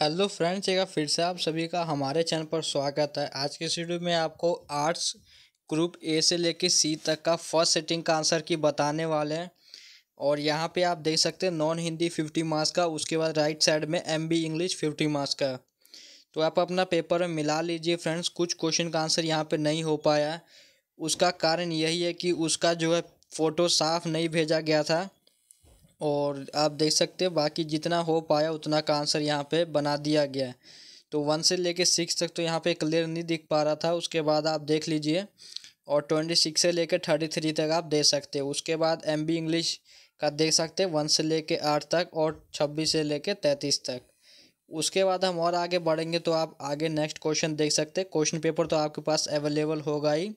hello friends एक फिर से आप सभी का हमारे चैनल पर स्वागत है आज के वीडियो में आपको आर्ट्स ग्रुप ए से लेकर सी तक का फर्स्ट सेटिंग का आंसर की बताने वाले हैं और यहाँ पे आप देख सकते हैं नॉन हिंदी फिफ्टी मार्क्स का उसके बाद राइट साइड में M B English fifty marks का तो आप अपना पेपर में मिला लीजिए फ्रेंड्स कुछ क्वेश्चन का आंसर यहाँ पर नहीं हो पाया उसका कारण यही है कि उसका जो है फ़ोटो साफ नहीं भेजा गया था और आप देख सकते हैं बाकी जितना हो पाया उतना का आंसर यहाँ पे बना दिया गया है तो वन से लेके सिक्स तक तो यहाँ पे क्लियर नहीं दिख पा रहा था उसके बाद आप देख लीजिए और ट्वेंटी सिक्स से लेके थर्टी थ्री तक आप दे सकते हैं उसके बाद एम बी इंग्लिश का देख सकते हैं वन से लेके आठ तक और छब्बीस से लेके तैंतीस तक उसके बाद हम और आगे बढ़ेंगे तो आप आगे नेक्स्ट क्वेश्चन देख सकते हैं क्वेश्चन पेपर तो आपके पास अवेलेबल होगा ही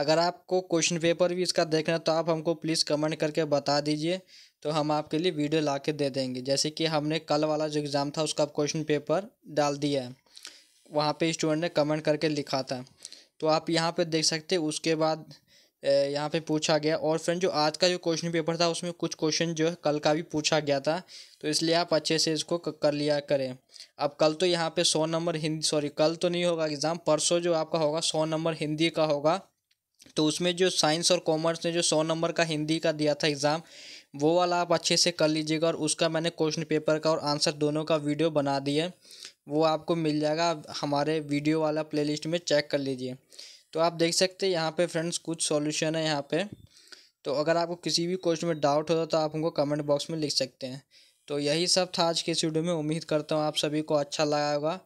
अगर आपको क्वेश्चन पेपर भी इसका देखना है तो आप हमको प्लीज़ कमेंट करके बता दीजिए तो हम आपके लिए वीडियो ला के दे देंगे जैसे कि हमने कल वाला जो एग्ज़ाम था उसका क्वेश्चन पेपर डाल दिया है वहाँ पर स्टूडेंट ने कमेंट करके लिखा था तो आप यहाँ पर देख सकते उसके बाद यहाँ पे पूछा गया और फ्रेंड जो आज का जो क्वेश्चन पेपर था उसमें कुछ क्वेश्चन जो है कल का भी पूछा गया था तो इसलिए आप अच्छे से इसको कर लिया करें अब कल तो यहाँ पे सौ नंबर हिंदी सॉरी कल तो नहीं होगा एग्ज़ाम परसों जो आपका होगा सौ नंबर हिंदी का होगा तो उसमें जो साइंस और कॉमर्स ने जो सौ नंबर का हिंदी का दिया था एग्ज़ाम वो वाला आप अच्छे से कर लीजिएगा और उसका मैंने क्वेश्चन पेपर का और आंसर दोनों का वीडियो बना दिया वो आपको मिल जाएगा आप हमारे वीडियो वाला प्लेलिस्ट में चेक कर लीजिए तो आप देख सकते हैं यहाँ पे फ्रेंड्स कुछ सॉल्यूशन है यहाँ पे तो अगर आपको किसी भी क्वेश्चन में डाउट होता तो आप उनको कमेंट बॉक्स में लिख सकते हैं तो यही सब था आज के इस वीडियो में उम्मीद करता हूँ आप सभी को अच्छा लगा होगा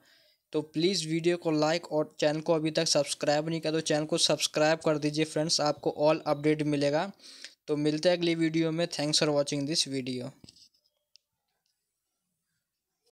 तो प्लीज़ वीडियो को लाइक और चैनल को अभी तक सब्सक्राइब नहीं किया तो चैनल को सब्सक्राइब कर दीजिए फ्रेंड्स आपको ऑल अपडेट मिलेगा तो मिलते हैं अगली वीडियो में thanks for watching this video